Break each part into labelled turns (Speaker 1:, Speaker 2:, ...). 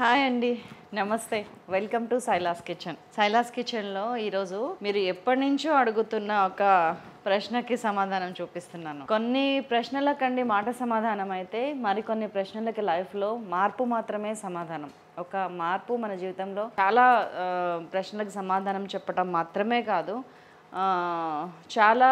Speaker 1: hi అండి నమస్తే welcome to Silas kitchen Silas కిచెన్లో ఈరోజు మీరు ఎప్పటి నుంచో అడుగుతున్న ఒక ప్రశ్నకి సమాధానం చూపిస్తున్నాను కొన్ని ప్రశ్నలకండి మాట సమాధానం అయితే మరికొన్ని ప్రశ్నలకి లైఫ్లో మార్పు మాత్రమే సమాధానం ఒక మార్పు మన జీవితంలో చాలా ప్రశ్నలకు సమాధానం చెప్పడం మాత్రమే కాదు చాలా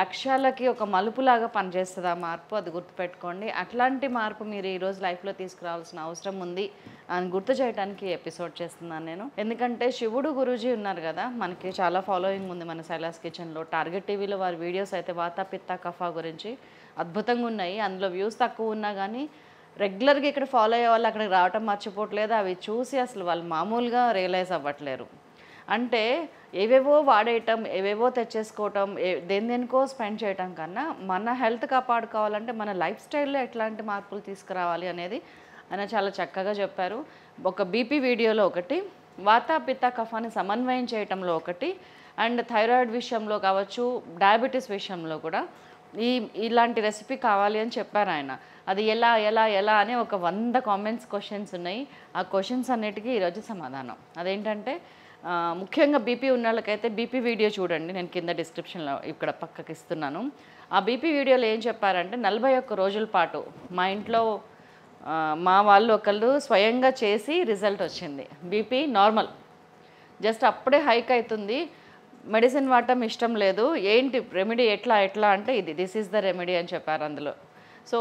Speaker 1: లక్ష్యాలకి ఒక మలుపులాగా పనిచేస్తుంది ఆ మార్పు అది గుర్తుపెట్టుకోండి అట్లాంటి మార్పు మీరు ఈరోజు లైఫ్లో తీసుకురావాల్సిన అవసరం ఉంది అని గుర్తు చేయడానికి ఎపిసోడ్ చేస్తున్నాను నేను ఎందుకంటే శివుడు గురూజీ ఉన్నారు కదా మనకి చాలా ఫాలోయింగ్ ఉంది మన శైలాస్ కిచెన్లో టార్గెట్ టీవీలో వారి వీడియోస్ అయితే వాత పిత్త కఫా గురించి అద్భుతంగా ఉన్నాయి అందులో వ్యూస్ తక్కువ ఉన్నా కానీ రెగ్యులర్గా ఇక్కడ ఫాలో అయ్యే వాళ్ళు అక్కడికి రావటం మర్చిపోవట్లేదు అవి చూసి అసలు వాళ్ళు మామూలుగా రియలైజ్ అవ్వట్లేరు అంటే ఏవేవో వాడేయటం ఏవేవో తెచ్చేసుకోవటం దేని దేనికో స్పెండ్ చేయటం కన్నా మన హెల్త్ కాపాడుకోవాలంటే మన లైఫ్ స్టైల్లో ఎట్లాంటి మార్పులు తీసుకురావాలి అనేది ఆయన చాలా చక్కగా చెప్పారు ఒక బీపీ వీడియోలో ఒకటి పిత్త కఫాన్ని సమన్వయం చేయటంలో ఒకటి అండ్ థైరాయిడ్ విషయంలో కావచ్చు డయాబెటీస్ విషయంలో కూడా ఈ ఇలాంటి రెసిపీ కావాలి అని చెప్పారు ఆయన అది ఎలా ఎలా ఎలా అని ఒక వంద కామెంట్స్ క్వశ్చన్స్ ఉన్నాయి ఆ క్వశ్చన్స్ అన్నిటికీ ఈరోజు సమాధానం అదేంటంటే ముఖ్యంగా బీపీ ఉన్న వాళ్ళకైతే బీపీ వీడియో చూడండి నేను కింద డిస్క్రిప్షన్లో ఇక్కడ పక్కకి ఇస్తున్నాను ఆ బీపీ వీడియోలో ఏం చెప్పారంటే నలభై ఒక్క రోజుల పాటు మా ఇంట్లో మా వాళ్ళు ఒకళ్ళు స్వయంగా చేసి రిజల్ట్ వచ్చింది బీపీ నార్మల్ జస్ట్ అప్పుడే హైక్ అవుతుంది మెడిసిన్ వాడటం ఇష్టం లేదు ఏంటి రెమెడీ ఎట్లా ఎట్లా అంటే ఇది దిస్ ఈజ్ ద రెమెడీ అని చెప్పారు అందులో సో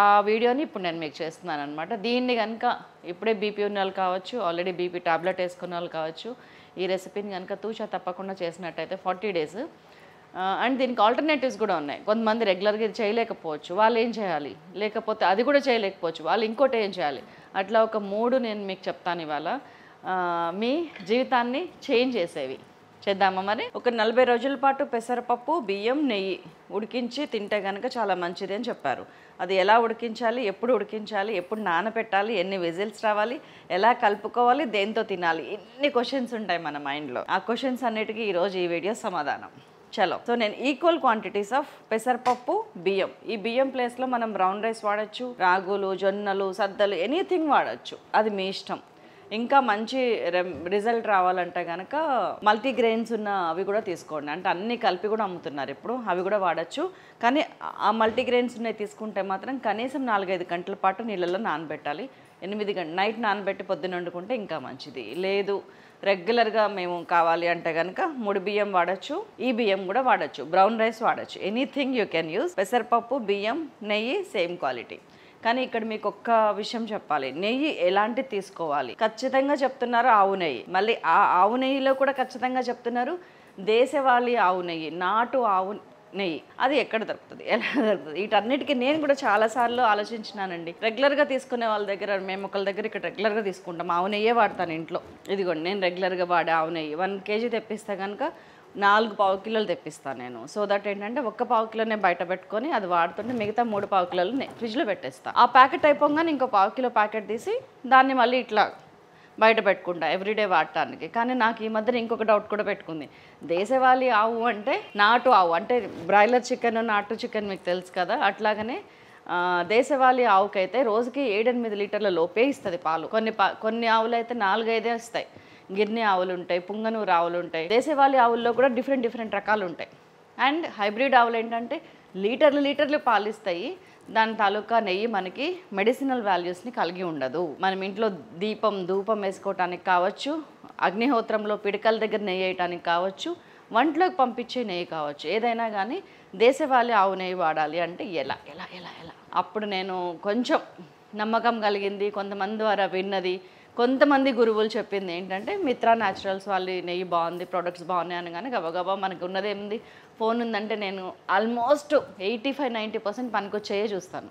Speaker 1: ఆ వీడియోని ఇప్పుడు నేను మీకు చేస్తున్నాను అనమాట దీన్ని కనుక ఇప్పుడే బీపీ ఉన్న వాళ్ళు కావచ్చు ఆల్రెడీ బీపీ టాబ్లెట్ వేసుకున్న వాళ్ళు కావచ్చు ఈ రెసిపీని కనుక తూచా తప్పకుండా చేసినట్టయితే ఫార్టీ డేస్ అండ్ దీనికి ఆల్టర్నేటివ్స్ కూడా ఉన్నాయి కొంతమంది రెగ్యులర్గా ఇది చేయలేకపోవచ్చు వాళ్ళు ఏం చేయాలి లేకపోతే అది కూడా చేయలేకపోవచ్చు వాళ్ళు ఇంకోటి ఏం చేయాలి అట్లా ఒక మూడు నేను మీకు చెప్తాను ఇవాళ మీ జీవితాన్ని చేంజ్ చేసేవి చేద్దామా మరి ఒక నలభై రోజుల పాటు పెసరపప్పు బియ్యం నెయ్యి ఉడికించి తింటే కనుక చాలా మంచిది అని చెప్పారు అది ఎలా ఉడికించాలి ఎప్పుడు ఉడికించాలి ఎప్పుడు నానబెట్టాలి ఎన్ని విజిల్స్ రావాలి ఎలా కలుపుకోవాలి దేంతో తినాలి ఎన్ని క్వశ్చన్స్ ఉంటాయి మన మైండ్లో ఆ క్వశ్చన్స్ అన్నిటికీ ఈరోజు ఈ వీడియో సమాధానం చలో సో నేను ఈక్వల్ క్వాంటిటీస్ ఆఫ్ పెసరపప్పు బియ్యం ఈ బియ్యం ప్లేస్లో మనం బ్రౌన్ రైస్ వాడచ్చు రాగులు జొన్నలు సద్దలు ఎనీథింగ్ వాడచ్చు అది మీ ఇష్టం ఇంకా మంచి రిజల్ట్ రావాలంటే కనుక మల్టీగ్రెయిన్స్ ఉన్న అవి కూడా తీసుకోండి అంటే అన్నీ కలిపి కూడా అమ్ముతున్నారు ఇప్పుడు అవి కూడా వాడచ్చు కానీ ఆ మల్టీగ్రెయిన్స్ ఉన్నాయి తీసుకుంటే మాత్రం కనీసం నాలుగైదు గంటల పాటు నీళ్ళల్లో నానబెట్టాలి ఎనిమిది గంట నైట్ నానబెట్టి పొద్దున్న వండుకుంటే ఇంకా మంచిది లేదు రెగ్యులర్గా మేము కావాలి అంటే కనుక ముడి బియ్యం వాడచ్చు ఈ బియ్యం కూడా వాడచ్చు బ్రౌన్ రైస్ వాడచ్చు ఎనీథింగ్ యూ కెన్ యూస్ పెసరపప్పు బియ్యం నెయ్యి సేమ్ క్వాలిటీ కానీ ఇక్కడ మీకు ఒక్క విషయం చెప్పాలి నెయ్యి ఎలాంటి తీసుకోవాలి ఖచ్చితంగా చెప్తున్నారు ఆవు నెయ్యి మళ్ళీ ఆ ఆవు నెయ్యిలో కూడా ఖచ్చితంగా చెప్తున్నారు దేశవాళీ ఆవు నెయ్యి నాటు ఆవు నెయ్యి అది ఎక్కడ దొరుకుతుంది ఎలా దొరుకుతుంది వీటన్నిటికీ నేను కూడా చాలాసార్లు ఆలోచించినానండి రెగ్యులర్గా తీసుకునే వాళ్ళ దగ్గర మేము ఒకళ్ళ దగ్గర ఇక్కడ రెగ్యులర్గా తీసుకుంటాం ఆవు నెయ్యే వాడతాను ఇంట్లో ఇదిగోండి నేను రెగ్యులర్గా వాడే ఆవు నెయ్యి వన్ కేజీ తెప్పిస్తే కనుక నాలుగు పావు కిలోలు తెప్పిస్తాను నేను సో దట్ ఏంటంటే ఒక్క పావు కిలోనే బయట పెట్టుకొని అది వాడుతుంటే మిగతా మూడు పావు కిలోలు ఫ్రిడ్జ్లో పెట్టేస్తాను ఆ ప్యాకెట్ అయిపోగానే ఇంకో పావు కిలో ప్యాకెట్ తీసి దాన్ని మళ్ళీ ఇట్లా బయట పెట్టుకుంటా ఎవ్రీడే వాడటానికి కానీ నాకు ఈ మధ్యన ఇంకొక డౌట్ కూడా పెట్టుకుంది దేశవాళీ ఆవు అంటే నాటు ఆవు అంటే బ్రాయిలర్ చికెన్ నాటు చికెన్ మీకు తెలుసు కదా అట్లాగనే దేశవాళీ ఆవుకైతే రోజుకి ఏడెనిమిది లీటర్ల లోపే ఇస్తుంది పాలు కొన్ని కొన్ని ఆవులు అయితే నాలుగైదే వస్తాయి గిర్ని ఆవులు ఉంటాయి పుంగనూరు ఆవులు ఉంటాయి దేశవాళీ ఆవుల్లో కూడా డిఫరెంట్ డిఫరెంట్ రకాలు ఉంటాయి అండ్ హైబ్రిడ్ ఆవులు ఏంటంటే లీటర్లు లీటర్లు పాలిస్తాయి దాని తాలూకా నెయ్యి మనకి మెడిసినల్ వాల్యూస్ని కలిగి ఉండదు మనం ఇంట్లో దీపం ధూపం వేసుకోవటానికి కావచ్చు అగ్నిహోత్రంలో పిడకల దగ్గర నెయ్యి వేయటానికి కావచ్చు వంటలోకి పంపించే నెయ్యి కావచ్చు ఏదైనా కానీ దేశవాళీ ఆవు నెయ్యి వాడాలి అంటే ఎలా ఎలా ఎలా ఎలా అప్పుడు నేను కొంచెం నమ్మకం కలిగింది కొంతమంది ద్వారా విన్నది కొంతమంది గురువులు చెప్పింది ఏంటంటే మిత్రా న్యాచురల్స్ వాళ్ళు నెయ్యి బాగుంది ప్రొడక్ట్స్ బాగున్నాయి అనగానే గబగబా మనకు ఉన్నది ఏముంది ఫోన్ ఉందంటే నేను almost eighty five ninety percent పనికొచ్చే చూస్తాను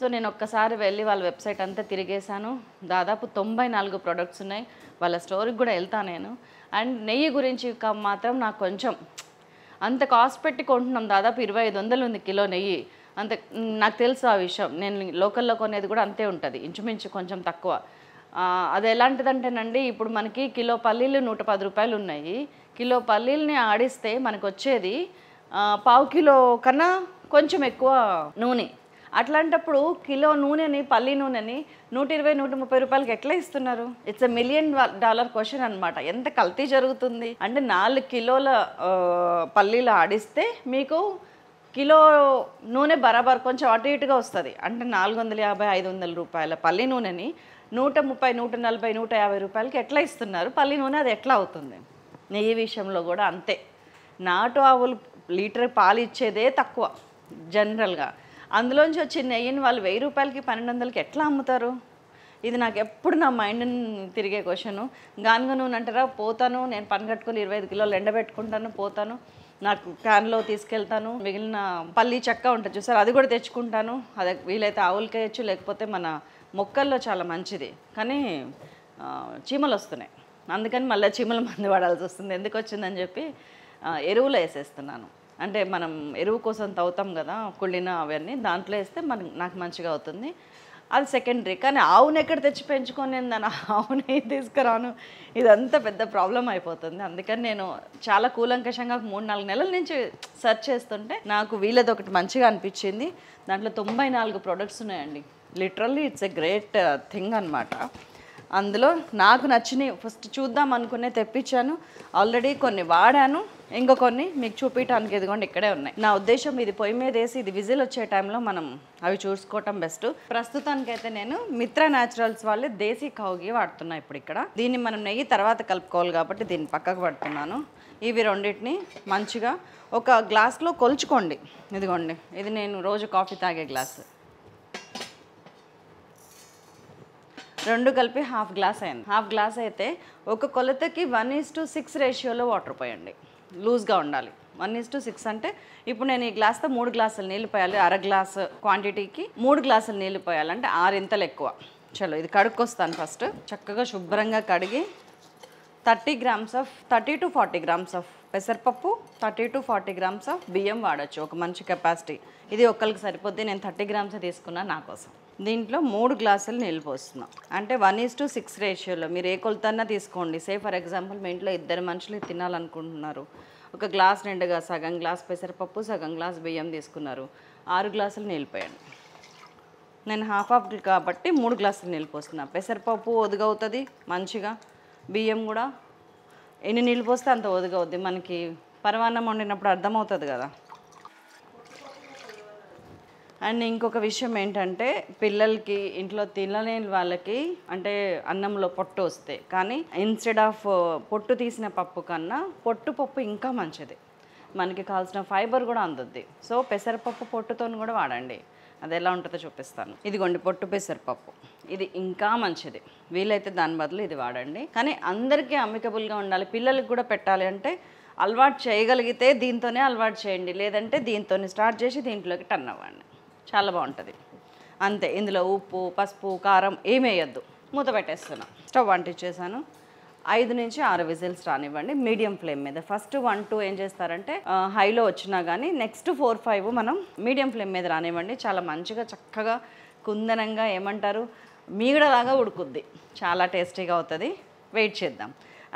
Speaker 1: సో నేను ఒక్కసారి వెళ్ళి వాళ్ళ వెబ్సైట్ అంతా తిరిగేశాను దాదాపు తొంభై నాలుగు ప్రొడక్ట్స్ ఉన్నాయి వాళ్ళ స్టోర్కి కూడా వెళ్తాను నేను అండ్ నెయ్యి గురించి మాత్రం నాకు కొంచెం అంత కాస్ట్ పెట్టి కొంటున్నాం దాదాపు ఇరవై ఐదు వందలు ఉంది కిలో నెయ్యి అంత నాకు తెలుసు ఆ విషయం నేను లోకల్లో కొనేది కూడా అంతే ఉంటుంది ఇంచుమించు కొంచెం తక్కువ అది ఎలాంటిదంటేనండి ఇప్పుడు మనకి కిలో పల్లీలు నూట పది రూపాయలు ఉన్నాయి కిలో పల్లీల్ని ఆడిస్తే మనకు వచ్చేది పావు కిలో కన్నా కొంచెం ఎక్కువ నూనె అట్లాంటప్పుడు కిలో నూనెని పల్లి నూనెని నూట ఇరవై నూట ముప్పై రూపాయలకి ఎట్లా ఇస్తున్నారు it's a million dollar question అనమాట ఎంత కల్తీ జరుగుతుంది అంటే నాలుగు కిలోల పల్లీలు ఆడిస్తే మీకు కిలో నూనె బరాబర్ కొంచెం అటు ఇటుగా వస్తుంది అంటే నాలుగు వందల యాభై ఐదు వందల రూపాయల పల్లి నూనెని నూట ముప్పై నూట నలభై నూట యాభై రూపాయలకి ఎట్లా ఇస్తున్నారు పల్లి నూనె అది ఎట్లా అవుతుంది నెయ్యి విషయంలో కూడా అంతే నాటు ఆవులు లీటర్ పాలు ఇచ్చేదే తక్కువ జనరల్గా అందులోంచి వచ్చే నెయ్యిని వాళ్ళు వెయ్యి రూపాయలకి పన్నెండు వందలకి ఎట్లా అమ్ముతారు ఇది నాకు ఎప్పుడు నా మైండ్ తిరిగే క్వశ్చను గానుగ నూనె అంటారా పోతాను నేను పని కట్టుకుని ఇరవై ఐదు కిలోలు ఎండబెట్టుకుంటాను పోతాను నాకు క్యాన్లో తీసుకెళ్తాను మిగిలిన పల్లి చెక్క ఉంటుంది చూసారు అది కూడా తెచ్చుకుంటాను అదే వీలైతే ఆవులకేయచ్చు లేకపోతే మన మొక్కల్లో చాలా మంచిది కానీ చీమలు వస్తున్నాయి అందుకని మళ్ళీ చీమల మందు వాడాల్సి వస్తుంది ఎందుకు వచ్చిందని చెప్పి ఎరువులు వేసేస్తున్నాను అంటే మనం ఎరువు కోసం తవ్వుతాం కదా కుళ్ళిన అవన్నీ దాంట్లో వేస్తే మన నాకు మంచిగా అవుతుంది అది సెకండరీ కానీ ఆవును ఎక్కడ తెచ్చి పెంచుకొని నేను ఆవునే తీసుకురాను ఇదంతా పెద్ద ప్రాబ్లం అయిపోతుంది అందుకని నేను చాలా కూలంకషంగా మూడు నాలుగు నెలల నుంచి సెర్చ్ చేస్తుంటే నాకు వీళ్ళది ఒకటి మంచిగా అనిపించింది దాంట్లో తొంభై నాలుగు ప్రొడక్ట్స్ ఉన్నాయండి literally it's a great thing అనమాట అందులో నాకు నచ్చినవి ఫస్ట్ చూద్దాం అనుకునే తెప్పించాను ఆల్రెడీ కొన్ని వాడాను ఇంకా కొన్ని మీకు చూపించడానికి ఇదిగోండి ఇక్కడే ఉన్నాయి నా ఉద్దేశం ఇది పొయ్యి మీద వేసి ఇది విజిల్ వచ్చే టైంలో మనం అవి చూసుకోవటం బెస్ట్ ప్రస్తుతానికైతే నేను మిత్ర న్యాచురల్స్ వాళ్ళే దేశీ కౌగి వాడుతున్నా ఇప్పుడు ఇక్కడ దీన్ని మనం నెయ్యి తర్వాత కలుపుకోవాలి కాబట్టి దీన్ని పక్కకు పడుతున్నాను ఇవి రెండింటిని మంచిగా ఒక గ్లాస్లో కొలుచుకోండి ఇదిగోండి ఇది నేను రోజు కాఫీ తాగే గ్లాసు రెండు కలిపి హాఫ్ గ్లాస్ అయింది హాఫ్ గ్లాస్ అయితే ఒక కొలతకి వన్ ఈజ్ టు సిక్స్ రేషియోలో వాటర్ పోయండి లూజ్గా ఉండాలి వన్ ఈజ్ టు సిక్స్ అంటే ఇప్పుడు నేను ఈ గ్లాస్తో మూడు గ్లాసులు నీళ్ళు పోయాలి అర గ్లాసు క్వాంటిటీకి మూడు గ్లాసులు నీళ్ళు పోయాలి అంటే ఆరింతలు ఎక్కువ చలో ఇది కడుక్కొస్తాను ఫస్ట్ చక్కగా శుభ్రంగా కడిగి thirty grams of thirty to forty grams of పెసరపప్పు thirty to forty grams of బియ్యం వాడచ్చు ఒక మంచి కెపాసిటీ ఇది ఒక్కరికి సరిపోద్ది నేను థర్టీ గ్రామ్స్ తీసుకున్నా నా కోసం దీంట్లో మూడు గ్లాసులు నీళ్ళు పోస్తున్నాం అంటే వన్ ఈజ్ టు సిక్స్ రేషియోలో మీరు ఏ కొలతన్నా తీసుకోండి సే ఫర్ ఎగ్జాంపుల్ మీ ఇంట్లో ఇద్దరు మనుషులు తినాలనుకుంటున్నారు ఒక గ్లాస్ నిండుగా సగం గ్లాస్ పెసరపప్పు సగం గ్లాస్ బియ్యం తీసుకున్నారు ఆరు గ్లాసులు నీళ్ళు నేను హాఫ్ హాఫ్ కాబట్టి మూడు గ్లాసులు నీళ్ళు పోస్తున్నా పెసరపప్పు ఒదుగవుతుంది మంచిగా బియ్యం కూడా ఎన్ని నీళ్ళు పోస్తే అంత ఒదుగవుద్ది మనకి పరమాన్నం వండినప్పుడు అర్థమవుతుంది కదా అండ్ ఇంకొక విషయం ఏంటంటే పిల్లలకి ఇంట్లో తినలేని వాళ్ళకి అంటే అన్నంలో పొట్టు వస్తే కానీ ఇన్స్టెడ్ ఆఫ్ uh, పొట్టు తీసిన పప్పు కన్నా పొట్టు పప్పు ఇంకా మంచిది మనకి కావాల్సిన ఫైబర్ కూడా అందుద్ది సో పెసరపప్పు పొట్టుతో కూడా వాడండి అది ఎలా ఉంటుందో చూపిస్తాను ఇదిగోండి పొట్టు పెసరపప్పు ఇది ఇంకా మంచిది వీలైతే దాని బదులు ఇది వాడండి కానీ అందరికీ అమికబుల్గా ఉండాలి పిల్లలకి కూడా పెట్టాలి అంటే అలవాటు చేయగలిగితే దీంతోనే అలవాటు చేయండి లేదంటే దీంతోనే స్టార్ట్ చేసి దీంట్లోకి టర్న్ అవ్వండి చాలా బాగుంటుంది అంతే ఇందులో ఉప్పు పసుపు కారం ఏమేయద్దు మూత పెట్టేస్తున్నాం స్టవ్ అంటించేసాను ఐదు నుంచి ఆరు విజిల్స్ రానివ్వండి మీడియం ఫ్లేమ్ మీద ఫస్ట్ వన్ టూ ఏం చేస్తారంటే హైలో వచ్చినా కానీ నెక్స్ట్ ఫోర్ ఫైవ్ మనం మీడియం ఫ్లేమ్ మీద రానివ్వండి చాలా మంచిగా చక్కగా కుందనంగా ఏమంటారు మీగడలాగా ఉడుకుద్ది చాలా టేస్టీగా అవుతుంది వెయిట్ చేద్దాం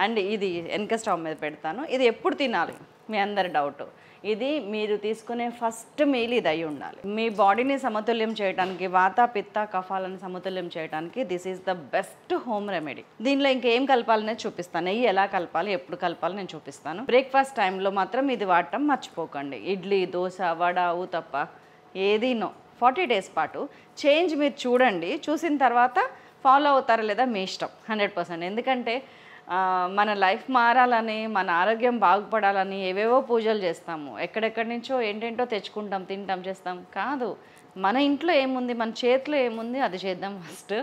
Speaker 1: అండ్ ఇది వెనక స్టవ్ మీద పెడతాను ఇది ఎప్పుడు తినాలి మీ అందరి డౌట్ ఇది మీరు తీసుకునే ఫస్ట్ మీల్ ఇది అయి ఉండాలి మీ బాడీని సమతుల్యం చేయడానికి వాత పిత్త కఫాలను సమతుల్యం చేయడానికి this is the best home remedy దీనిలో ఇంకేం కలపాలనే చూపిస్తాను నెయ్యి ఎలా కలపాలి ఎప్పుడు కలపాలి నేను చూపిస్తాను బ్రేక్ఫాస్ట్ టైంలో మాత్రం ఇది వాడటం మర్చిపోకండి ఇడ్లీ దోశ వడ ఊతప్ప ఏదీనో ఫార్టీ డేస్ పాటు చేంజ్ మీరు చూడండి చూసిన తర్వాత ఫాలో అవుతారా లేదా మీ ఇష్టం హండ్రెడ్ పర్సెంట్ ఎందుకంటే మన లైఫ్ మారాలని మన ఆరోగ్యం బాగుపడాలని ఏవేవో పూజలు చేస్తాము ఎక్కడెక్కడి నుంచో ఏంటేంటో తెచ్చుకుంటాం తింటాం చేస్తాం కాదు మన ఇంట్లో ఏముంది మన చేతిలో ఏముంది అది చేద్దాం ఫస్ట్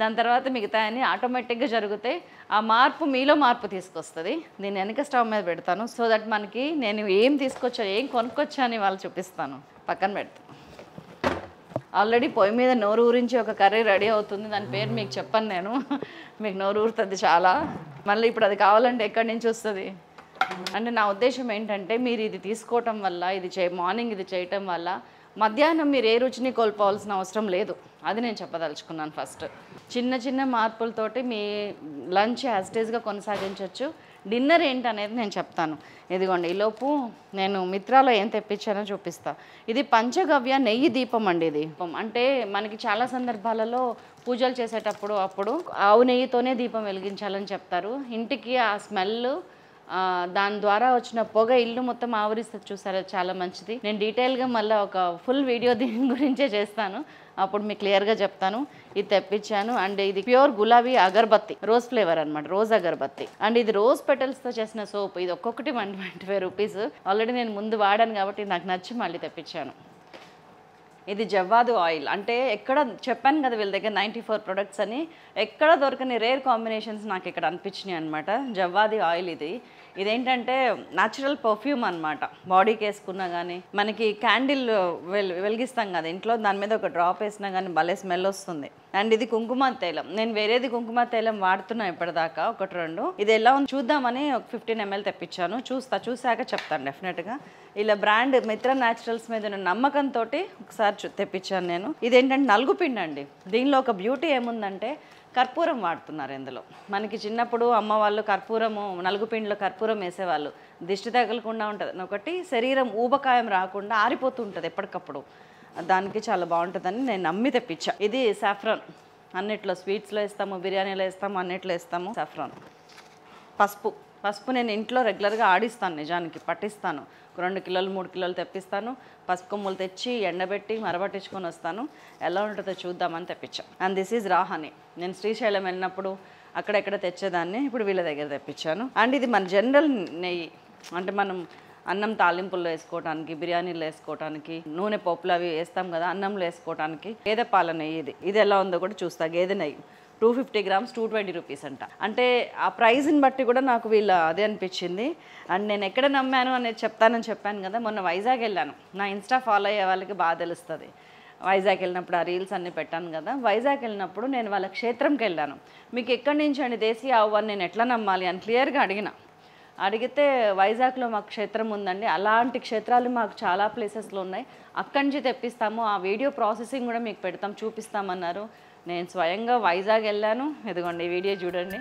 Speaker 1: దాని తర్వాత మిగతా అని ఆటోమేటిక్గా జరిగితే ఆ మార్పు మీలో మార్పు తీసుకొస్తుంది నేను వెనక స్టవ్ మీద పెడతాను సో దట్ మనకి నేను ఏం తీసుకొచ్చా ఏం కొనుక్కొచ్చా అని వాళ్ళు చూపిస్తాను పక్కన పెడతాను ఆల్రెడీ పొయ్యి మీద నోరు ఊరించి ఒక కర్రీ రెడీ అవుతుంది దాని పేరు మీకు చెప్పను నేను మీకు నోరు ఊరుతుంది చాలా మళ్ళీ ఇప్పుడు అది కావాలంటే ఎక్కడి నుంచి వస్తుంది అంటే నా ఉద్దేశం ఏంటంటే మీరు ఇది తీసుకోవటం వల్ల ఇది చే మార్నింగ్ ఇది చేయటం వల్ల మధ్యాహ్నం మీరు ఏ రుచిని కోల్పోవాల్సిన అవసరం లేదు అది నేను చెప్పదలుచుకున్నాను ఫస్ట్ చిన్న చిన్న మార్పులతోటి మీ లంచ్ యాజ్టేజ్గా కొనసాగించవచ్చు డిన్నర్ ఏంటి అనేది నేను చెప్తాను ఇదిగోండి ఈలోపు నేను మిత్రాలో ఏం తెప్పించానో చూపిస్తాను ఇది పంచగవ్య నెయ్యి దీపం అండి ఇది అంటే మనకి చాలా సందర్భాలలో పూజలు చేసేటప్పుడు అప్పుడు ఆవు నెయ్యితోనే దీపం వెలిగించాలని చెప్తారు ఇంటికి ఆ స్మెల్ దాని ద్వారా వచ్చిన పొగ ఇల్లు మొత్తం ఆవరిస్తుంది చూసారా చాలా మంచిది నేను డీటెయిల్గా మళ్ళీ ఒక ఫుల్ వీడియో దీని గురించే చేస్తాను అప్పుడు మీకు క్లియర్గా చెప్తాను ఇది తెప్పించాను అండ్ ఇది ప్యూర్ గులాబీ అగర్బత్తి రోజ్ ఫ్లేవర్ అనమాట రోజ్ అగర్బత్తి అండ్ ఇది రోజ్ పెటల్స్ తో చేసిన సోప్ ఇది ఒక్కొక్కటి one twenty five rupees already నేను ముందు వాడాను కాబట్టి నాకు నచ్చి మళ్ళీ తెప్పించాను ఇది జవ్వాదు ఆయిల్ అంటే ఎక్కడ చెప్పాను కదా వీళ్ళ దగ్గర నైంటీ ఫోర్ ప్రొడక్ట్స్ అని ఎక్కడ దొరకని రేర్ కాంబినేషన్స్ నాకు ఇక్కడ అనిపించినాయి అనమాట జవ్వాది ఆయిల్ ఇది ఇదేంటంటే న్యాచురల్ పర్ఫ్యూమ్ అనమాట బాడీకి వేసుకున్నా కానీ మనకి క్యాండిల్ వెల్ వెలిగిస్తాం కదా ఇంట్లో దాని మీద ఒక డ్రాప్ వేసినా కానీ భలే స్మెల్ వస్తుంది అండ్ ఇది కుంకుమ తైలం నేను వేరేది కుంకుమ తైలం వాడుతున్నా ఇప్పటిదాకా ఒకటి రెండు ఇది ఎలా ఉంది చూద్దామని ఒక ఫిఫ్టీన్ ఎంఎల్ తెప్పించాను చూస్తా చూసాక చెప్తాను డెఫినెట్గా ఇలా బ్రాండ్ మిత్ర న్యాచురల్స్ మీద ఉన్న నమ్మకంతో ఒకసారి తెప్పించాను నేను ఇదేంటంటే పిండి అండి దీనిలో ఒక బ్యూటీ ఏముందంటే కర్పూరం వాడుతున్నారు ఇందులో మనకి చిన్నప్పుడు అమ్మ వాళ్ళు కర్పూరము నలుగుపిండిలో కర్పూరం వేసేవాళ్ళు దిష్టి తగలకుండా ఉంటుంది ఒకటి శరీరం ఊబకాయం రాకుండా ఆరిపోతూ ఉంటుంది ఎప్పటికప్పుడు దానికి చాలా బాగుంటుందని నేను నమ్మి తెప్పించా ఇది సాఫ్రాన్ అన్నిట్లో స్వీట్స్లో వేస్తాము బిర్యానీలో వేస్తాము అన్నిట్లో వేస్తాము సాఫ్రాన్ పసుపు పసుపు నేను ఇంట్లో రెగ్యులర్గా ఆడిస్తాను నిజానికి పట్టిస్తాను రెండు కిలోలు మూడు కిలోలు తెప్పిస్తాను పసుపు కొమ్ములు తెచ్చి ఎండబెట్టి మరబట్టించుకొని వస్తాను ఎలా ఉంటుందో చూద్దామని తెప్పించాను అండ్ దిస్ ఈజ్ రాహని నేను శ్రీశైలం వెళ్ళినప్పుడు అక్కడెక్కడ తెచ్చేదాన్ని ఇప్పుడు వీళ్ళ దగ్గర తెప్పించాను అండ్ ఇది మన జనరల్ నెయ్యి అంటే మనం అన్నం తాలింపుల్లో వేసుకోవడానికి బిర్యానీలు వేసుకోవటానికి నూనె పప్పులు అవి వేస్తాం కదా అన్నంలో వేసుకోవటానికి గేదె పాల నెయ్యి ఇది ఇది ఎలా ఉందో కూడా చూస్తా గేదె నెయ్యి two fifty grams two twenty rupees అంట అంటే ఆ ప్రైజ్ని బట్టి కూడా నాకు వీళ్ళ అదే అనిపించింది అండ్ నేను ఎక్కడ నమ్మాను అనేది చెప్తానని చెప్పాను కదా మొన్న వైజాగ్ వెళ్ళాను నా ఇన్స్టా ఫాలో అయ్యే వాళ్ళకి బాగా తెలుస్తుంది వైజాగ్ వెళ్ళినప్పుడు ఆ రీల్స్ అన్నీ పెట్టాను కదా వైజాగ్ వెళ్ళినప్పుడు నేను వాళ్ళ క్షేత్రంకి వెళ్ళాను మీకు ఎక్కడి నుంచి అండి దేశీయ ఆవుని నేను ఎట్లా నమ్మాలి అని క్లియర్గా అడిగిన అడిగితే వైజాగ్లో మాకు క్షేత్రం ఉందండి అలాంటి క్షేత్రాలు మాకు చాలా ప్లేసెస్లో ఉన్నాయి అక్కడి నుంచి తెప్పిస్తాము ఆ వీడియో ప్రాసెసింగ్ కూడా మీకు పెడతాం చూపిస్తామన్నారు నేను స్వయంగా వైజాగ్ వెళ్ళాను ఇదిగోండి ఈ వీడియో చూడండి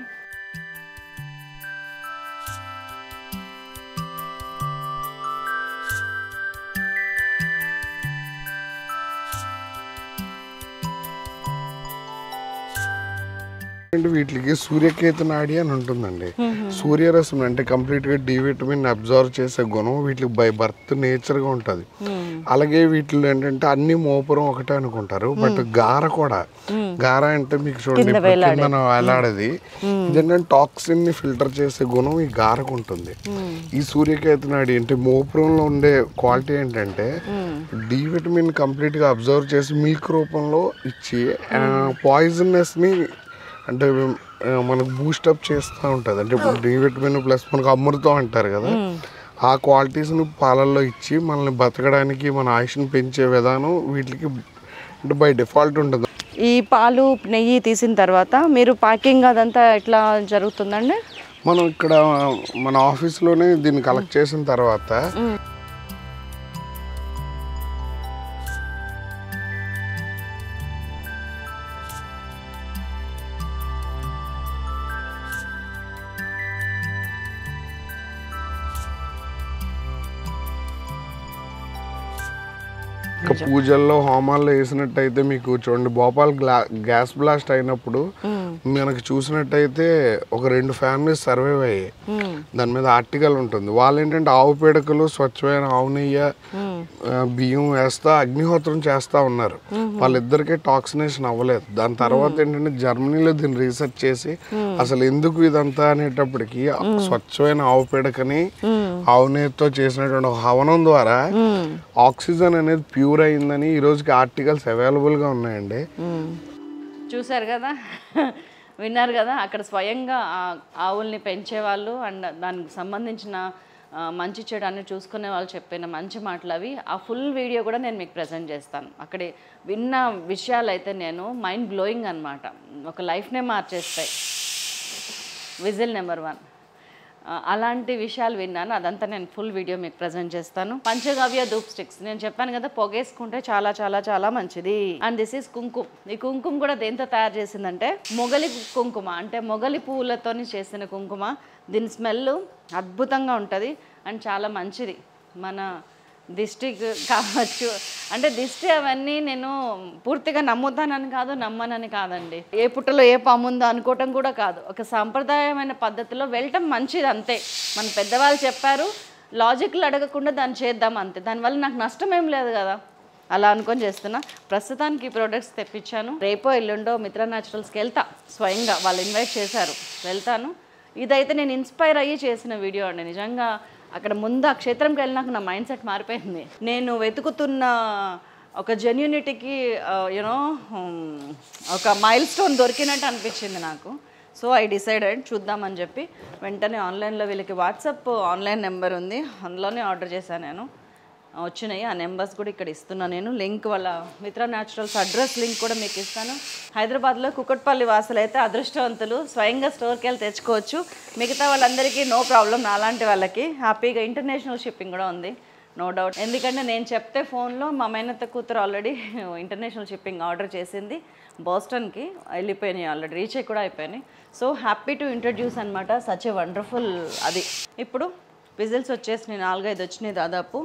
Speaker 2: వీటికి సూర్యకేతన ఆడి అని ఉంటుందండి సూర్యరసం అంటే కంప్లీట్ గా డి విటమిన్ అబ్జర్వ్ చేసే గుణం వీటికి బై బర్త్ నేచర్ గా ఉంటది అలాగే వీటిలో ఏంటంటే అన్ని మోపురం ఒకటే అనుకుంటారు బట్ గార కూడా గారా అంటే మీకు చూడండి మనం వేలాడేది ఏంటంటే టాక్సిన్ ని ఫిల్టర్ చేసే గుణం ఈ గారకు ఉంటుంది ఈ సూర్యకేతనాడి అంటే మోపురంలో ఉండే క్వాలిటీ ఏంటంటే డి విటమిన్ కంప్లీట్ గా అబ్జర్వ్ చేసి మిల్క్ రూపంలో ఇచ్చి పాయిజన్నెస్ ని అంటే మనకు బూస్టప్ చేస్తూ ఉంటుంది అంటే ఇప్పుడు డి విటమిన్ ప్లస్ మనకు అమృతం అంటారు కదా ఆ క్వాలిటీస్ని పాలల్లో ఇచ్చి మనల్ని బతకడానికి మన ఆయుష్ని పెంచే విధానం వీటికి అంటే బై డిఫాల్ట్ ఉంటుంది
Speaker 1: ఈ పాలు నెయ్యి తీసిన తర్వాత మీరు ప్యాకింగ్ అదంతా ఎట్లా జరుగుతుందండి
Speaker 2: మనం ఇక్కడ మన ఆఫీస్లోనే దీన్ని కలెక్ట్ చేసిన తర్వాత పూజల్లో హోమాల్లో వేసినట్టయితే మీకు చూడండి భోపాల్ గ్యాస్ బ్లాస్ట్ అయినప్పుడు మనకు చూసినట్టయితే ఒక రెండు ఫ్యామిలీస్ సర్వైవ్ అయ్యాయి దాని మీద ఆర్టికల్ ఉంటుంది వాళ్ళు ఏంటంటే ఆవు పీడకలు స్వచ్ఛమైన ఆవు నెయ్య బియ్యం వేస్తా అగ్నిహోత్రం చేస్తా ఉన్నారు వాళ్ళిద్దరికీ టాక్సినేషన్ అవ్వలేదు దాని తర్వాత ఏంటంటే జర్మనీలో దీన్ని రీసెర్చ్ చేసి అసలు ఎందుకు ఇదంతా అనేటప్పటికి స్వచ్ఛమైన ఆవు పీడకని ఆవు నీరుతో చేసినటువంటి హవనం ద్వారా ఆక్సిజన్ అనేది ప్యూర్ అయిందని ఈ రోజుకి ఆర్టికల్స్ అవైలబుల్గా ఉన్నాయండి
Speaker 1: చూసారు కదా విన్నారు కదా అక్కడ స్వయంగా ఆవుల్ని వాళ్ళు అండ్ దానికి సంబంధించిన మంచి చెడు అన్ని చూసుకునే వాళ్ళు చెప్పిన మంచి మాటలు అవి ఆ ఫుల్ వీడియో కూడా నేను మీకు ప్రజెంట్ చేస్తాను అక్కడే విన్న విషయాలు అయితే నేను మైండ్ బ్లోయింగ్ అనమాట ఒక లైఫ్నే మార్చేస్తాయి విజిల్ నెంబర్ వన్ అలాంటి విషయాలు విన్నాను అదంతా నేను ఫుల్ వీడియో మీకు ప్రజెంట్ చేస్తాను పంచగవ్య ధూప్ స్టిక్స్ నేను చెప్పాను కదా పొగేసుకుంటే చాలా చాలా చాలా మంచిది అండ్ దిస్ ఈస్ కుంకుమ ఈ కుంకుమ కూడా దేంతో తయారు చేసిందంటే మొగలి కుంకుమ అంటే మొగలి పువ్వులతో చేసిన కుంకుమ దీని స్మెల్ అద్భుతంగా ఉంటుంది అండ్ చాలా మంచిది మన దిష్టిక్ కావచ్చు అంటే దిష్టి అవన్నీ నేను పూర్తిగా నమ్ముతానని కాదు నమ్మనని కాదండి ఏ పుట్టలో ఏ పాము ఉందో అనుకోవటం కూడా కాదు ఒక సాంప్రదాయమైన పద్ధతిలో వెళ్ళటం మంచిది అంతే మన పెద్దవాళ్ళు చెప్పారు లాజిక్లు అడగకుండా దాన్ని చేద్దాం అంతే దానివల్ల నాకు నష్టం ఏం లేదు కదా అలా అనుకొని చేస్తున్నా ప్రస్తుతానికి ఈ ప్రోడక్ట్స్ తెప్పించాను రేపో ఎల్లుండో మిత్ర న్యాచురల్స్కి వెళ్తా స్వయంగా వాళ్ళు ఇన్వైట్ చేశారు వెళ్తాను ఇదైతే నేను ఇన్స్పైర్ అయ్యి చేసిన వీడియో అండి నిజంగా అక్కడ ముందు ఆ క్షేత్రంకి వెళ్ళినాక నా మైండ్ సెట్ మారిపోయింది నేను వెతుకుతున్న ఒక జెన్యునిటీకి యూనో ఒక మైల్ స్టోన్ దొరికినట్టు అనిపించింది నాకు సో ఐ డిసైడెడ్ చూద్దామని చెప్పి వెంటనే ఆన్లైన్లో వీళ్ళకి వాట్సాప్ ఆన్లైన్ నెంబర్ ఉంది అందులోనే ఆర్డర్ చేశాను నేను వచ్చినాయి ఆ నెంబర్స్ కూడా ఇక్కడ ఇస్తున్నాను నేను లింక్ వల్ల మిత్ర న్యాచురల్స్ అడ్రస్ లింక్ కూడా మీకు ఇస్తాను హైదరాబాద్లో కుక్కట్పల్లి వాసులు అయితే అదృష్టవంతులు స్వయంగా స్టోర్కి వెళ్ళి తెచ్చుకోవచ్చు మిగతా వాళ్ళందరికీ నో ప్రాబ్లం నాలాంటి వాళ్ళకి హ్యాపీగా ఇంటర్నేషనల్ షిప్పింగ్ కూడా ఉంది నో డౌట్ ఎందుకంటే నేను చెప్తే ఫోన్లో మా మేనత్త కూతురు ఆల్రెడీ ఇంటర్నేషనల్ షిప్పింగ్ ఆర్డర్ చేసింది బోస్టన్కి వెళ్ళిపోయినాయి ఆల్రెడీ రీచ్ కూడా అయిపోయినాయి సో హ్యాపీ టు ఇంట్రడ్యూస్ అనమాట సచ్ ఏ వండర్ఫుల్ అది ఇప్పుడు విజిల్స్ వచ్చేసినాయి నాలుగైదు వచ్చినాయి దాదాపు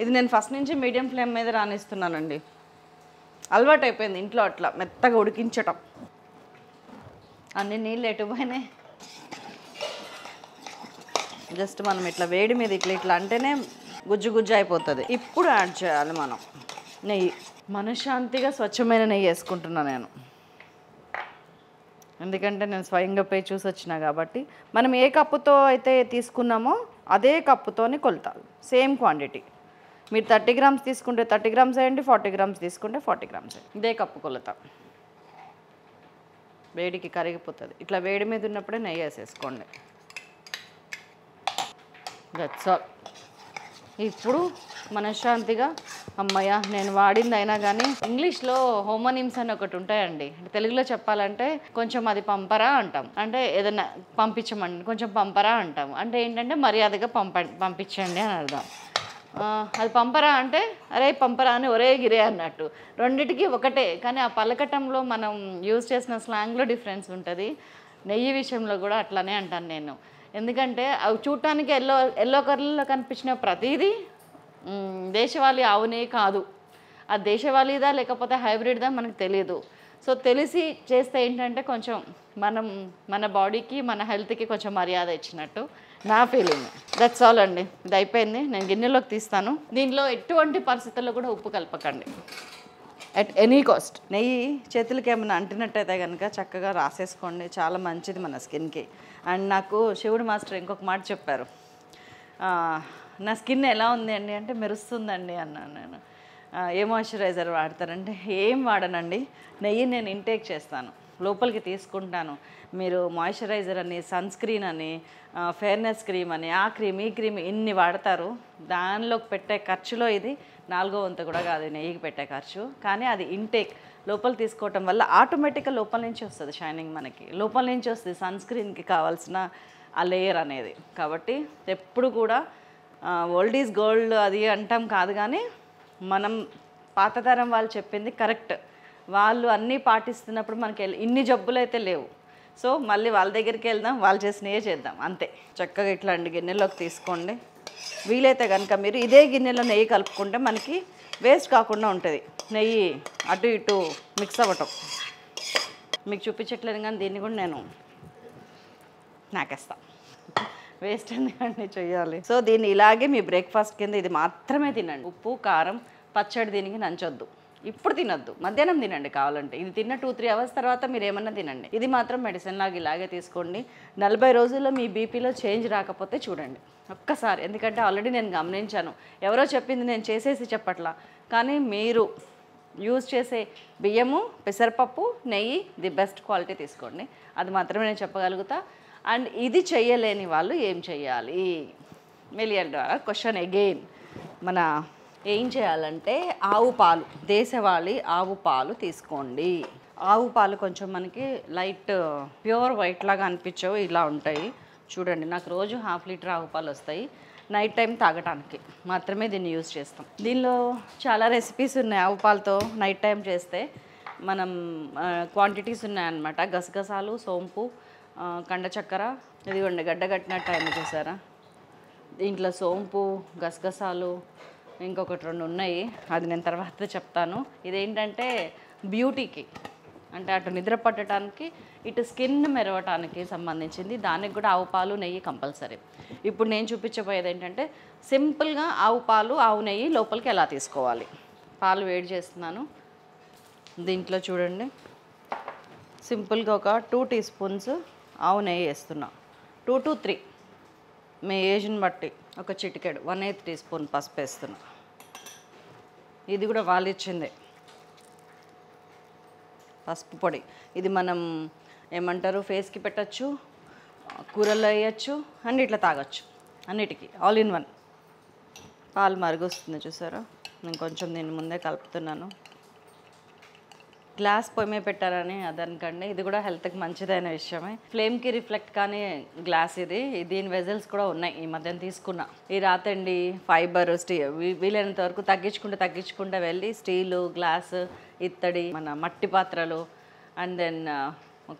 Speaker 1: ఇది నేను ఫస్ట్ నుంచి మీడియం ఫ్లేమ్ మీద రానిస్తున్నానండి అలవాటు అయిపోయింది ఇంట్లో అట్లా మెత్తగా ఉడికించటం అన్ని నీళ్ళు ఎటుపోయినాయి జస్ట్ మనం ఇట్లా వేడి మీద ఇట్లా ఇట్లా అంటేనే గుజ్జు గుజ్జు అయిపోతుంది ఇప్పుడు యాడ్ చేయాలి మనం నెయ్యి మనశ్శాంతిగా స్వచ్ఛమైన నెయ్యి వేసుకుంటున్నా నేను ఎందుకంటే నేను స్వయంగా పోయి చూసి వచ్చినా కాబట్టి మనం ఏ కప్పుతో అయితే తీసుకున్నామో అదే కప్పుతోనే కొలతాలి సేమ్ క్వాంటిటీ మీరు థర్టీ గ్రామ్స్ తీసుకుంటే థర్టీ గ్రామ్స్ వేయండి ఫార్టీ గ్రామ్స్ తీసుకుంటే ఫార్టీ గ్రామ్స్ ఇదే కప్పు కొలత వేడికి కరిగిపోతుంది ఇట్లా వేడి మీద ఉన్నప్పుడే నెయ్యి వేసేసుకోండి దట్స్ ఆల్ ఇప్పుడు మనశ్శాంతిగా అమ్మయ్య నేను వాడింది అయినా కానీ ఇంగ్లీష్లో హోమోనిమ్స్ అని ఒకటి ఉంటాయండి తెలుగులో చెప్పాలంటే కొంచెం అది పంపరా అంటాం అంటే ఏదైనా పంపించమండి కొంచెం పంపరా అంటాం అంటే ఏంటంటే మర్యాదగా పంప పంపించండి అని అర్థం అది పంపరా అంటే అరే పంపరా అని ఒరే గిరే అన్నట్టు రెండిటికి ఒకటే కానీ ఆ పలకటంలో మనం యూజ్ చేసిన స్లాంగ్లో డిఫరెన్స్ ఉంటుంది నెయ్యి విషయంలో కూడా అట్లానే అంటాను నేను ఎందుకంటే అవి చూడటానికి ఎల్లో ఎల్లో కర్రల్లో కనిపించిన ప్రతిదీ దేశవాళీ ఆవునే కాదు ఆ దేశవాళీదా లేకపోతే హైబ్రిడ్దా మనకు తెలియదు సో తెలిసి చేస్తే ఏంటంటే కొంచెం మనం మన బాడీకి మన హెల్త్కి కొంచెం మర్యాద ఇచ్చినట్టు నా ఫీలింగ్ దట్స్ ఆల్ అండి ఇది అయిపోయింది నేను గిన్నెలోకి తీస్తాను దీనిలో ఎటువంటి పరిస్థితుల్లో కూడా ఉప్పు కలపకండి అట్ ఎనీ కాస్ట్ నెయ్యి చేతులకి ఏమైనా అంటినట్టయితే కనుక చక్కగా రాసేసుకోండి చాలా మంచిది మన స్కిన్కి అండ్ నాకు శివుడు మాస్టర్ ఇంకొక మాట చెప్పారు నా స్కిన్ ఎలా ఉంది అండి అంటే మెరుస్తుందండి అన్నాను నేను ఏ మాయిశ్చరైజర్ వాడతారంటే ఏం వాడనండి నెయ్యి నేను ఇంటేక్ చేస్తాను లోపలికి తీసుకుంటాను మీరు మాయిశ్చరైజర్ అని సన్ స్క్రీన్ అని ఫెయిర్నెస్ క్రీమ్ అని ఆ క్రీమ్ ఈ క్రీమ్ ఇన్ని వాడతారు దానిలోకి పెట్టే ఖర్చులో ఇది నాలుగో వంతు కూడా కాదు నెయ్యికి పెట్టే ఖర్చు కానీ అది ఇంటేక్ లోపల తీసుకోవటం వల్ల ఆటోమేటిక్గా లోపల నుంచి వస్తుంది షైనింగ్ మనకి లోపల నుంచి వస్తుంది సన్ స్క్రీన్కి కావాల్సిన ఆ లేయర్ అనేది కాబట్టి ఎప్పుడు కూడా ఓల్డ్ ఈజ్ గోల్డ్ అది అంటాం కాదు కానీ మనం పాతతరం వాళ్ళు చెప్పింది కరెక్ట్ వాళ్ళు అన్నీ పాటిస్తున్నప్పుడు మనకి ఇన్ని జబ్బులు అయితే లేవు సో మళ్ళీ వాళ్ళ దగ్గరికి వెళ్దాం వాళ్ళు చేసినవే చేద్దాం అంతే చక్కగా ఇట్లాంటి గిన్నెలోకి తీసుకోండి వీలైతే కనుక మీరు ఇదే గిన్నెలో నెయ్యి కలుపుకుంటే మనకి వేస్ట్ కాకుండా ఉంటుంది నెయ్యి అటు ఇటు మిక్స్ అవ్వటం మీకు చూపించట్లేదు కానీ దీన్ని కూడా నేను నాకేస్తా వేస్ట్ ఎందుకండి చేయాలి సో దీన్ని ఇలాగే మీ బ్రేక్ఫాస్ట్ కింద ఇది మాత్రమే తినండి ఉప్పు కారం పచ్చడి దీనికి నంచొద్దు ఇప్పుడు తినద్దు మధ్యాహ్నం తినండి కావాలంటే ఇది తిన్న టూ త్రీ అవర్స్ తర్వాత మీరు ఏమన్నా తినండి ఇది మాత్రం మెడిసిన్ లాగా ఇలాగే తీసుకోండి నలభై రోజుల్లో మీ బీపీలో చేంజ్ రాకపోతే చూడండి ఒక్కసారి ఎందుకంటే ఆల్రెడీ నేను గమనించాను ఎవరో చెప్పింది నేను చేసేసి చెప్పట్లా కానీ మీరు యూజ్ చేసే బియ్యము పెసరపప్పు నెయ్యి ది బెస్ట్ క్వాలిటీ తీసుకోండి అది మాత్రమే నేను చెప్పగలుగుతా అండ్ ఇది చేయలేని వాళ్ళు ఏం చేయాలి మిలియన్ ద్వారా క్వశ్చన్ ఎగైన్ మన ఏం చేయాలంటే ఆవు పాలు దేశవాళీ ఆవు పాలు తీసుకోండి ఆవు పాలు కొంచెం మనకి లైట్ ప్యూర్ వైట్ లాగా అనిపించవు ఇలా ఉంటాయి చూడండి నాకు రోజు హాఫ్ లీటర్ ఆవు పాలు వస్తాయి నైట్ టైం తాగటానికి మాత్రమే దీన్ని యూజ్ చేస్తాం దీనిలో చాలా రెసిపీస్ ఉన్నాయి ఆవు పాలతో నైట్ టైం చేస్తే మనం క్వాంటిటీస్ ఉన్నాయన్నమాట గసగసాలు సోంపు కండ చక్కెర ఇదిగోండి గడ్డ కట్టినట్టు టైం చూసారా దీంట్లో సోంపు గసగసాలు ఇంకొకటి రెండు ఉన్నాయి అది నేను తర్వాత చెప్తాను ఇదేంటంటే బ్యూటీకి అంటే అటు నిద్ర పట్టడానికి ఇటు స్కిన్ మెరవటానికి సంబంధించింది దానికి కూడా ఆవు పాలు నెయ్యి కంపల్సరీ ఇప్పుడు నేను చూపించబోయేది ఏంటంటే సింపుల్గా ఆవు పాలు ఆవు నెయ్యి లోపలికి ఎలా తీసుకోవాలి పాలు వేడి చేస్తున్నాను దీంట్లో చూడండి సింపుల్గా ఒక టూ టీ స్పూన్స్ ఆవు నెయ్యి వేస్తున్నా టూ టు త్రీ మీ ఏజ్ని బట్టి ఒక చిటికెడు వన్ ఎయిత్ టీ స్పూన్ పసుపు వేస్తున్నా ఇది కూడా వాళ్ళు ఇచ్చింది పసుపు పొడి ఇది మనం ఏమంటారు ఫేస్కి పెట్టచ్చు కూరల్లో వేయచ్చు అండ్ ఇట్లా తాగొచ్చు అన్నిటికీ ఆల్ ఇన్ వన్ పాలు మరుగు వస్తుంది చూసారా నేను కొంచెం దీని ముందే కలుపుతున్నాను గ్లాస్ పొయ్యి మీద పెట్టారని అదనకండి ఇది కూడా హెల్త్కి మంచిదైన విషయమే ఫ్లేమ్కి రిఫ్లెక్ట్ కానీ గ్లాస్ ఇది దీని వెజల్స్ కూడా ఉన్నాయి ఈ మధ్యన తీసుకున్నా ఈ రాతండి ఫైబర్ స్టీ వీలైనంత వరకు తగ్గించుకుంటూ తగ్గించుకుంటూ వెళ్ళి స్టీలు గ్లాస్ ఇత్తడి మన మట్టి పాత్రలు అండ్ దెన్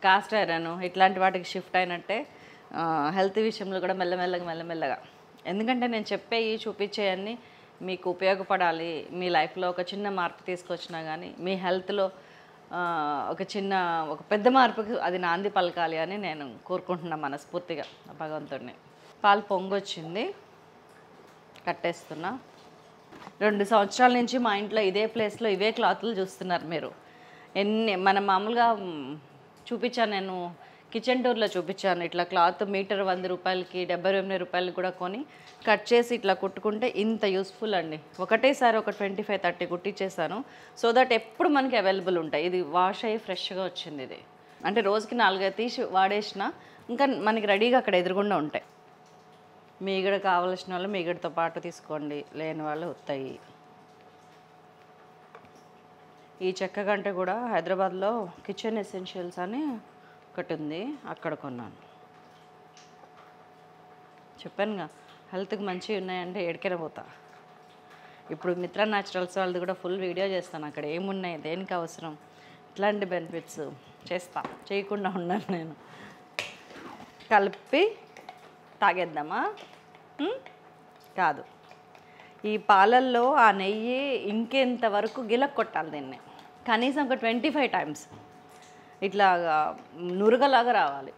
Speaker 1: కాస్ట్ ఐరన్ ఇట్లాంటి వాటికి షిఫ్ట్ అయినట్టే హెల్త్ విషయంలో కూడా మెల్లమెల్లగా మెల్లమెల్లగా ఎందుకంటే నేను చెప్పేవి చూపించేయన్నీ మీకు ఉపయోగపడాలి మీ లైఫ్లో ఒక చిన్న మార్పు తీసుకొచ్చినా కానీ మీ హెల్త్లో ఒక చిన్న ఒక పెద్ద మార్పుకు అది నాంది పలకాలి అని నేను కోరుకుంటున్నా మనస్ఫూర్తిగా భగవంతుడిని పాలు పొంగొచ్చింది కట్టేస్తున్నా రెండు సంవత్సరాల నుంచి మా ఇంట్లో ఇదే ప్లేస్లో ఇవే క్లాత్లు చూస్తున్నారు మీరు ఎన్ని మన మామూలుగా చూపించాను నేను కిచెన్ డోర్లో చూపించాను ఇట్లా క్లాత్ మీటర్ వంద రూపాయలకి డెబ్బై ఎనిమిది రూపాయలకి కూడా కొని కట్ చేసి ఇట్లా కుట్టుకుంటే ఇంత యూస్ఫుల్ అండి ఒకటేసారి ఒక ట్వంటీ ఫైవ్ థర్టీ కుట్టించేసాను సో దట్ ఎప్పుడు మనకి అవైలబుల్ ఉంటాయి ఇది వాష్ అయ్యి ఫ్రెష్గా వచ్చింది ఇది అంటే రోజుకి నాలుగైదు తీసి వాడేసిన ఇంకా మనకి రెడీగా అక్కడ ఎదురుగుండా ఉంటాయి మీగడ కావలసిన వాళ్ళు మీగడతో పాటు తీసుకోండి లేని వాళ్ళు వస్తాయి ఈ చెక్క కంటే కూడా హైదరాబాద్లో కిచెన్ ఎసెన్షియల్స్ అని ఒకటి ఉంది అక్కడ కొన్నాను చెప్పానుగా హెల్త్కి మంచివి ఉన్నాయంటే ఎడికైనా పోతా ఇప్పుడు మిత్ర న్యాచురల్స్ వాళ్ళది కూడా ఫుల్ వీడియో చేస్తాను అక్కడ ఏమున్నాయి దేనికి అవసరం ఇట్లాంటి బెనిఫిట్స్ చేస్తా చేయకుండా ఉన్నాను నేను కలిపి తాగేద్దామా కాదు ఈ పాలల్లో ఆ నెయ్యి ఇంకెంతవరకు గిలక్ కొట్టాలి దీన్ని కనీసం ఒక ట్వంటీ ఫైవ్ టైమ్స్ ఇట్లా నురగలాగా రావాలి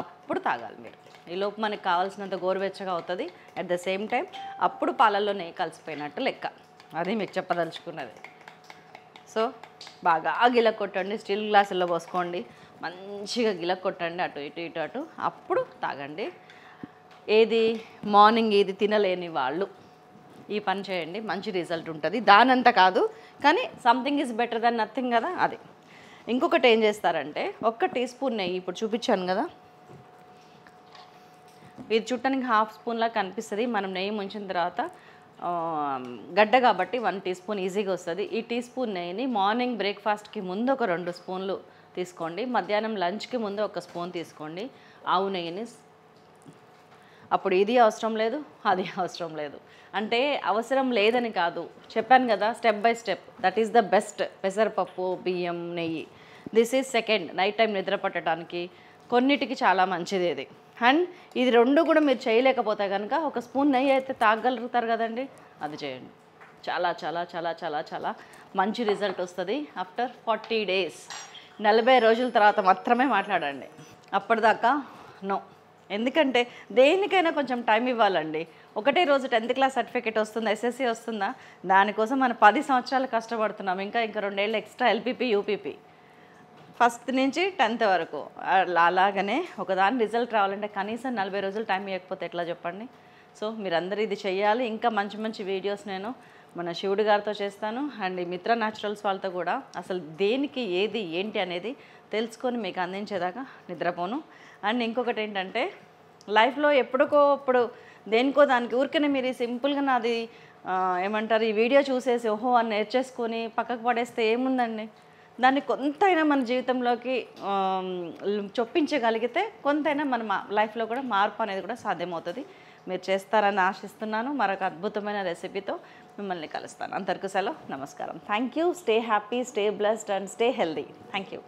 Speaker 1: అప్పుడు తాగాలి మీరు ఈ లోపు మనకు కావాల్సినంత గోరువెచ్చగా అవుతుంది అట్ ద సేమ్ టైం అప్పుడు పాలల్లోనే కలిసిపోయినట్టు లెక్క అది మీకు చెప్పదలుచుకున్నది సో బాగా గిల కొట్టండి స్టీల్ గ్లాసుల్లో పోసుకోండి మంచిగా గిల కొట్టండి అటు ఇటు ఇటు అటు అప్పుడు తాగండి ఏది మార్నింగ్ ఏది తినలేని వాళ్ళు ఈ పని చేయండి మంచి రిజల్ట్ ఉంటుంది దానంత కాదు కానీ something is better then nothing కదా అది ఇంకొకటి ఏం చేస్తారంటే ఒక్క టీ స్పూన్ నెయ్యి ఇప్పుడు చూపించాను కదా ఇది చుట్టానికి హాఫ్ స్పూన్లా కనిపిస్తుంది మనం నెయ్యి ముంచిన తర్వాత గడ్డ కాబట్టి వన్ టీ స్పూన్ ఈజీగా వస్తుంది ఈ టీ స్పూన్ నెయ్యిని మార్నింగ్ బ్రేక్ఫాస్ట్కి ముందు ఒక రెండు స్పూన్లు తీసుకోండి మధ్యాహ్నం లంచ్కి ముందు ఒక స్పూన్ తీసుకోండి ఆవు నెయ్యిని అప్పుడు ఇది అవసరం లేదు అది అవసరం లేదు అంటే అవసరం లేదని కాదు చెప్పాను కదా step by step that is the best పెసరపప్పు బియ్యం నెయ్యి this is second night time నిద్ర పట్టడానికి కొన్నిటికి చాలా మంచిది ఇది అండ్ ఇది రెండు కూడా మీరు చేయలేకపోతే కనుక ఒక స్పూన్ నెయ్యి అయితే తాగలుగుతారు కదండి అది చేయండి చాలా చాలా చాలా చాలా చాలా మంచి రిజల్ట్ వస్తుంది ఆఫ్టర్ ఫార్టీ డేస్ నలభై రోజుల తర్వాత మాత్రమే మాట్లాడండి అప్పటిదాకా నో ఎందుకంటే దేనికైనా కొంచెం టైం ఇవ్వాలండి ఒకటే రోజు టెన్త్ క్లాస్ సర్టిఫికేట్ వస్తుందా ఎస్ఎస్సి వస్తుందా దానికోసం మనం పది సంవత్సరాలు కష్టపడుతున్నాం ఇంకా ఇంకా రెండేళ్ళు ఎక్స్ట్రా ఎల్పిపి యూపీపీ ఫస్ట్ నుంచి టెన్త్ వరకు అలాగనే ఒకదాని రిజల్ట్ రావాలంటే కనీసం నలభై రోజులు టైం ఇవ్వకపోతే ఎట్లా చెప్పండి సో మీరందరూ ఇది చేయాలి ఇంకా మంచి మంచి వీడియోస్ నేను మన శివుడి గారితో చేస్తాను అండ్ మిత్ర న్యాచురల్స్ వాళ్ళతో కూడా అసలు దేనికి ఏది ఏంటి అనేది తెలుసుకొని మీకు అందించేదాకా నిద్రపోను అండ్ ఇంకొకటి ఏంటంటే లైఫ్లో ఎప్పుడుకో అప్పుడు దేనికో దానికి ఊరికనే మీరు సింపుల్గా నాది ఏమంటారు ఈ వీడియో చూసేసి ఓహో అని నేర్చేసుకొని పక్కకు పడేస్తే ఏముందండి దాన్ని కొంతైనా మన జీవితంలోకి చొప్పించగలిగితే కొంతైనా మన లైఫ్లో కూడా మార్పు అనేది కూడా సాధ్యమవుతుంది మీరు చేస్తారని ఆశిస్తున్నాను మరొక అద్భుతమైన రెసిపీతో మిమ్మల్ని కలుస్తాను అంతవరకు సెలవు నమస్కారం thank you stay happy stay blessed and stay healthy thank you